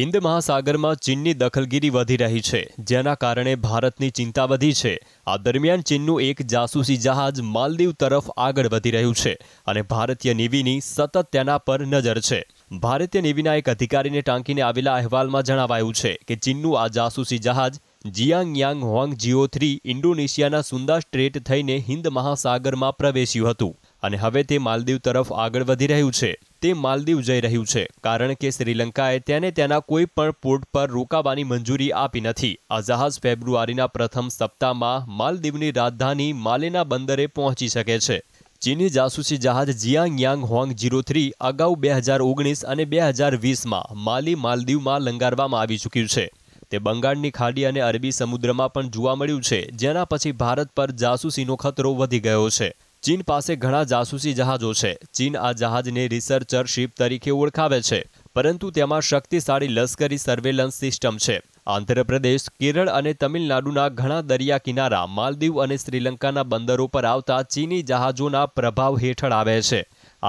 હિન્દ મહાસાગરમાં ચીનની દખલગીરી વધી રહી છે જેના કારણે ભારતની ચિંતા વધી છે આ દરમિયાન ચીનનું એક જાસૂસી જહાજ માલદીવ તરફ આગળ વધી રહ્યું છે અને ભારતીય નેવીની સતત તેના પર નજર છે ભારતીય નેવીના એક અધિકારીને ટાંકીને આવેલા અહેવાલમાં જણાવાયું છે કે ચીનનું આ જાસૂસી જહાજ Xiang Yang Hong zero three ઇન્ડોનેશિયાના સુંદા સ્ટ્રેટ થઈને હિન્દ મહાસાગરમાં પ્રવેશ્યું હતું અને હવે તે માલદીવ તરફ આગળ વધી રહ્યું છે તે માલદીવ જઈ રહ્યું છે કારણ કે શ્રીલંકાએ તેને તેના કોઈ પણ પોર્ટ પર રોકાવાની મંજૂરી આપી નથી આ જહાજ ફેબ્રુઆરીના પ્રથમ સપ્તાહમાં માલદીવની રાજધાની માલેના બંદરે પહોંચી શકે છે ચીની જાસૂસી જહાજ Xiang Yang Hong zero three અગાઉ બે હજાર ઓગણીસ અને બે હજાર વીસમાં માલી માલદીવમાં લંગારવામાં આવી ચૂક્યું છે તે બંગાળની ખાડી અને અરબી સમુદ્રમાં પણ જોવા મળ્યું છે જેના પછી ભારત પર જાસૂસીનો ખતરો વધી ગયો છે ચીન પાસે ઘણા જાસૂસી જહાજો છે ચીન આ જહાજને રિસર્ચર શિપ તરીકે ઓળખાવે છે પરંતુ તેમાં શક્તિશાળી લશ્કરી સર્વેલન્સ સિસ્ટમ છે આંધ્રપ્રદેશ કેરળ અને તમિલનાડુના ઘણા દરિયા કિનારા માલદીવ અને શ્રીલંકાના બંદરો પર આવતા ચીની જહાજોના પ્રભાવ હેઠળ આવે છે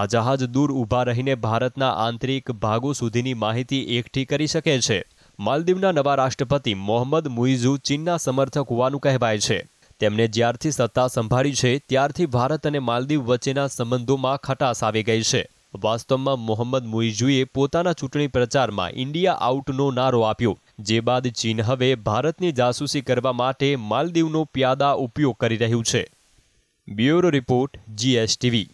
આ જહાજ દૂર ઊભા રહીને ભારતના આંતરિક ભાગો સુધીની માહિતી એકઠી કરી શકે છે માલદીવના નવા રાષ્ટ્રપતિ મોહમ્મદ મુઇઝુ ચીનના સમર્થક હોવાનું કહેવાય છે તેમણે જ્યારથી સત્તા સંભાળી છે ત્યારથી ભારત અને માલદીવ વચ્ચેના સંબંધોમાં ખટાશ આવી ગઈ છે વાસ્તવમાં મોહમ્મદ મુઇઝુએ પોતાના ચૂંટણી પ્રચારમાં ઇન્ડિયા આઉટનો નારો આપ્યો જે બાદ ચીન હવે ભારતની જાસૂસી કરવા માટે માલદીવનો પ્યાદા ઉપયોગ કરી રહ્યું છે બ્યુરો રિપોર્ટ જીએસટીવી